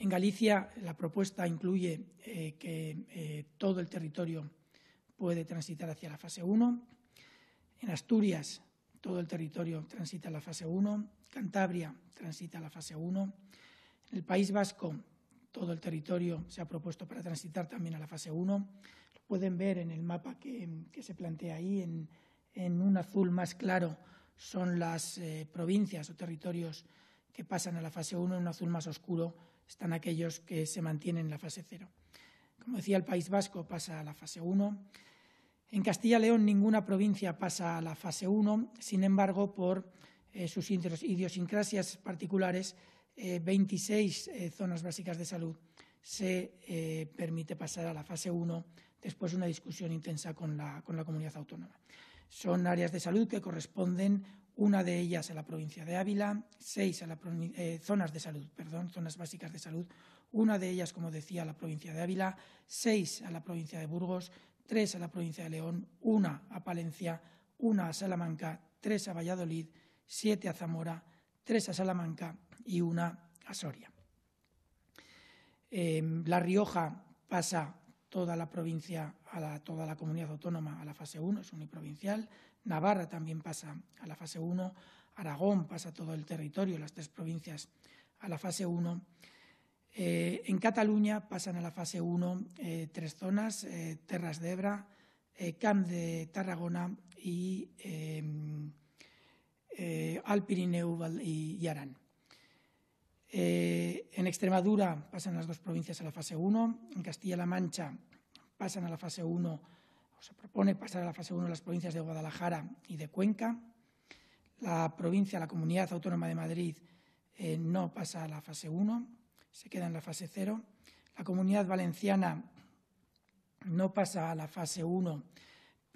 En Galicia la propuesta incluye eh, que eh, todo el territorio puede transitar hacia la fase 1. En Asturias todo el territorio transita a la fase 1. Cantabria transita a la fase 1. En el País Vasco todo el territorio se ha propuesto para transitar también a la fase 1. Lo pueden ver en el mapa que, se plantea ahí. En, un azul más claro son las eh, provincias o territorios que pasan a la fase 1 en un azul más oscuro están aquellos que se mantienen en la fase 0. Como decía, el País Vasco pasa a la fase 1. En Castilla León ninguna provincia pasa a la fase 1, sin embargo, por eh, sus idiosincrasias particulares, 26 eh, eh, zonas básicas de salud se permite pasar a la fase 1 después una discusión intensa con la, comunidad autónoma. Son áreas de salud que corresponden una de ellas a la provincia de Ávila, seis a la eh, zonas de salud, perdón, zonas básicas de salud, una de ellas, como decía, a la provincia de Ávila, seis a la provincia de Burgos, tres a la provincia de León, una a Palencia, una a Salamanca, tres a Valladolid, siete a Zamora, tres a Salamanca y una a Soria. Em, la Rioja pasa toda la provincia, a toda la comunidad autónoma a la fase 1, es uniprovincial. Navarra también pasa a la fase 1. Aragón pasa todo el territorio, las tres provincias, a la fase 1. Eh, en Cataluña pasan a la fase 1 eh, tres zonas, eh, Terras de Ebra, Camp de Tarragona y em, Alpirineu y, y Arán. Eh, en Extremadura pasan las dos provincias a la fase 1, en Castilla-La Mancha pasan a la fase 1, o se propone pasar a la fase 1 las provincias de Guadalajara y de Cuenca. La provincia, la comunidad autónoma de Madrid eh, no pasa a la fase 1, se queda en la fase 0. La comunidad valenciana no pasa a la fase 1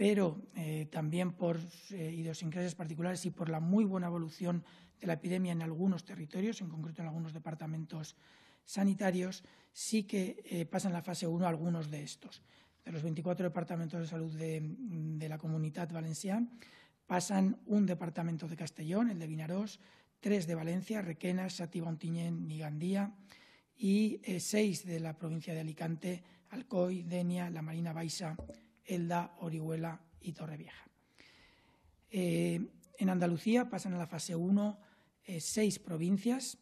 pero eh, también por eh, idiosincrasias particulares y por la muy buena evolución de la epidemia en algunos territorios, en concreto en algunos departamentos sanitarios, sí que eh, pasan la fase 1 algunos de estos. De los 24 departamentos de salud de, la Comunidad Valenciana, pasan un departamento de Castellón, el de Vinarós, tres de Valencia, Requena, Sativa, Bontiñén, y Gandía, y seis de la provincia de Alicante, Alcoy, Denia, la Marina Baixa Elda, Orihuela y Torrevieja. Eh, en Andalucía pasan a la fase 1 eh, seis provincias.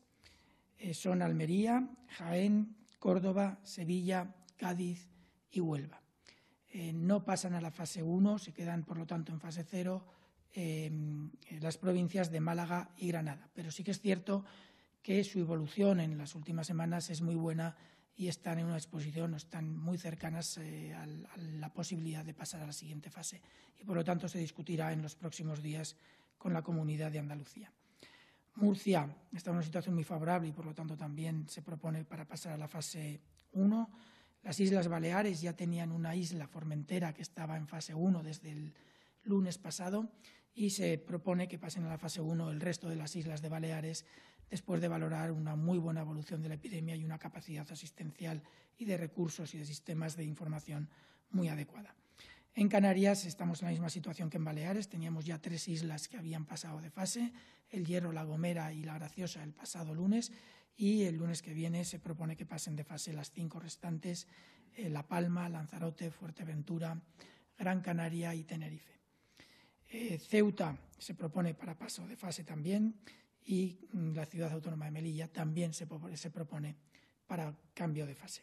Eh, son Almería, Jaén, Córdoba, Sevilla, Cádiz y Huelva. no pasan a la fase 1, se quedan por lo tanto en fase 0 em, las provincias de Málaga y Granada. Pero sí que es cierto que su evolución en las últimas semanas es muy buena y están en una exposición o están muy cercanas eh, a, a la posibilidad de pasar a la siguiente fase. Y por lo tanto se discutirá en los próximos días con la comunidad de Andalucía. Murcia está en una situación muy favorable y por lo tanto también se propone para pasar a la fase 1. Las Islas Baleares ya tenían una isla formentera que estaba en fase 1 desde el lunes pasado y se propone que pasen a la fase 1 el resto de las islas de Baleares después de valorar una muy buena evolución de la epidemia y una capacidad asistencial y de recursos y de sistemas de información muy adecuada. En Canarias estamos en la misma situación que en Baleares. Teníamos ya tres islas que habían pasado de fase, el Hierro, la Gomera y la Graciosa el pasado lunes y el lunes que viene se propone que pasen de fase las cinco restantes, eh, La Palma, Lanzarote, Fuerteventura, Gran Canaria y Tenerife. Eh, Ceuta se propone para paso de fase también y mm, la ciudad autónoma de Melilla también se propone para cambio de fase.